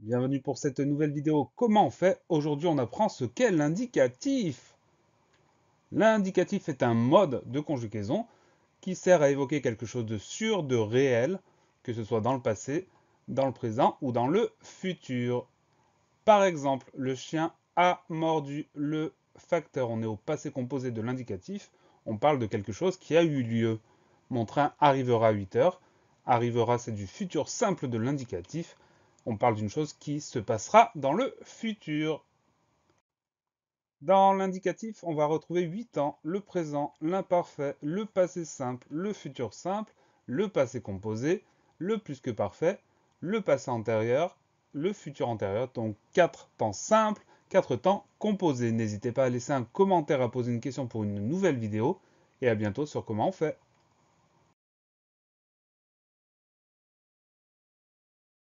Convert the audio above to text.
Bienvenue pour cette nouvelle vidéo Comment on fait Aujourd'hui on apprend ce qu'est l'indicatif. L'indicatif est un mode de conjugaison qui sert à évoquer quelque chose de sûr, de réel, que ce soit dans le passé, dans le présent ou dans le futur. Par exemple, le chien a mordu le facteur. On est au passé composé de l'indicatif. On parle de quelque chose qui a eu lieu. Mon train arrivera à 8 heures. Arrivera, c'est du futur simple de l'indicatif on parle d'une chose qui se passera dans le futur. Dans l'indicatif, on va retrouver 8 temps. le présent, l'imparfait, le passé simple, le futur simple, le passé composé, le plus que parfait, le passé antérieur, le futur antérieur, donc 4 temps simples, 4 temps composés. N'hésitez pas à laisser un commentaire, à poser une question pour une nouvelle vidéo, et à bientôt sur comment on fait.